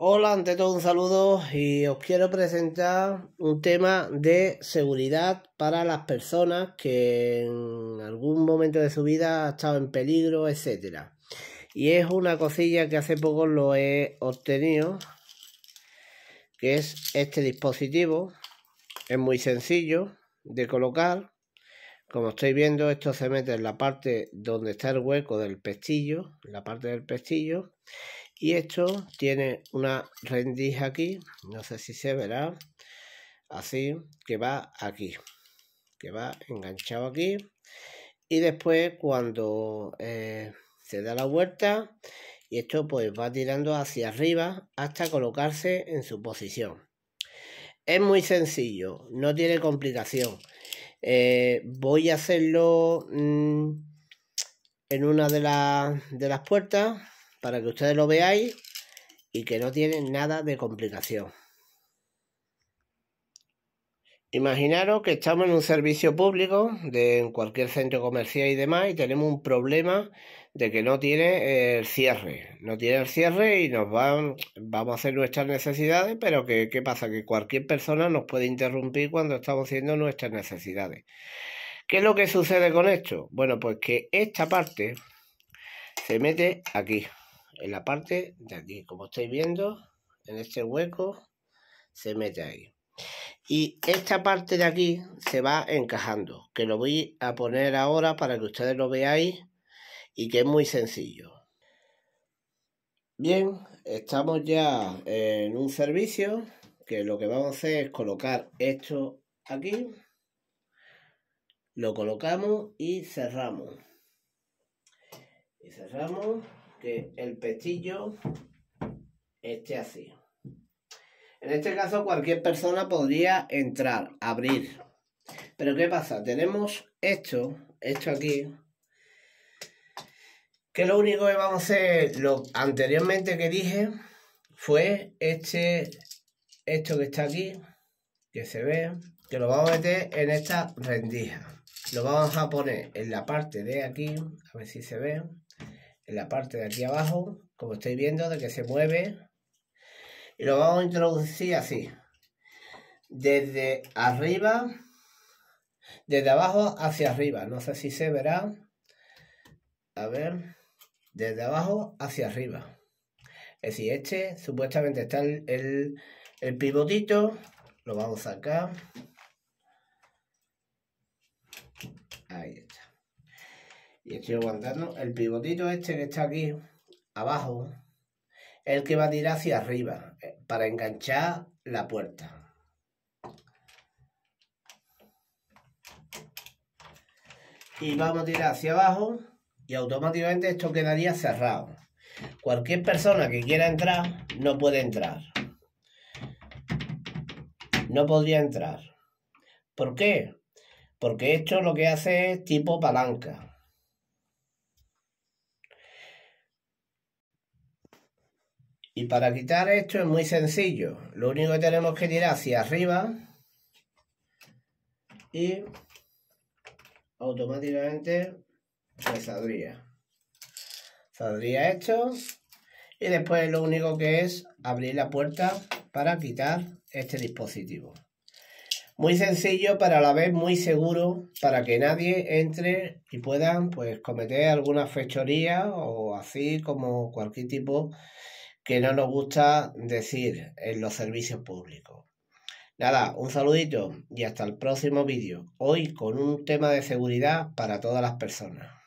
Hola, ante todo un saludo y os quiero presentar un tema de seguridad para las personas que en algún momento de su vida ha estado en peligro, etcétera. Y es una cosilla que hace poco lo he obtenido, que es este dispositivo. Es muy sencillo de colocar. Como estáis viendo, esto se mete en la parte donde está el hueco del pestillo, en la parte del pestillo, y esto tiene una rendija aquí, no sé si se verá, así, que va aquí, que va enganchado aquí. Y después cuando eh, se da la vuelta, y esto pues va tirando hacia arriba hasta colocarse en su posición. Es muy sencillo, no tiene complicación. Eh, voy a hacerlo mm, en una de, de las puertas para que ustedes lo veáis y que no tiene nada de complicación. Imaginaros que estamos en un servicio público de en cualquier centro comercial y demás y tenemos un problema de que no tiene eh, el cierre, no tiene el cierre y nos van, vamos a hacer nuestras necesidades, pero que, ¿qué pasa? Que cualquier persona nos puede interrumpir cuando estamos haciendo nuestras necesidades. ¿Qué es lo que sucede con esto? Bueno, pues que esta parte se mete aquí en la parte de aquí, como estáis viendo, en este hueco se mete ahí. Y esta parte de aquí se va encajando, que lo voy a poner ahora para que ustedes lo veáis y que es muy sencillo. Bien, estamos ya en un servicio que lo que vamos a hacer es colocar esto aquí. Lo colocamos y cerramos. Y cerramos que el pestillo esté así. En este caso cualquier persona podría entrar, abrir. Pero ¿qué pasa? Tenemos esto, esto aquí, que lo único que vamos a hacer, lo anteriormente que dije, fue este, esto que está aquí, que se ve, que lo vamos a meter en esta rendija. Lo vamos a poner en la parte de aquí, a ver si se ve en la parte de aquí abajo, como estáis viendo, de que se mueve. Y lo vamos a introducir así. Desde arriba, desde abajo hacia arriba. No sé si se verá. A ver, desde abajo hacia arriba. Es decir, este supuestamente está el, el pivotito. Lo vamos a sacar. y estoy aguantando el pivotito este que está aquí abajo, el que va a tirar hacia arriba eh, para enganchar la puerta. Y vamos a tirar hacia abajo y automáticamente esto quedaría cerrado. Cualquier persona que quiera entrar no puede entrar. No podría entrar. ¿Por qué? Porque esto lo que hace es tipo palanca. Y para quitar esto es muy sencillo. Lo único que tenemos que tirar hacia arriba y automáticamente saldría. esto y después lo único que es abrir la puerta para quitar este dispositivo. Muy sencillo, para la vez muy seguro para que nadie entre y puedan pues cometer alguna fechoría o así como cualquier tipo que no nos gusta decir en los servicios públicos. Nada, un saludito y hasta el próximo vídeo. Hoy con un tema de seguridad para todas las personas.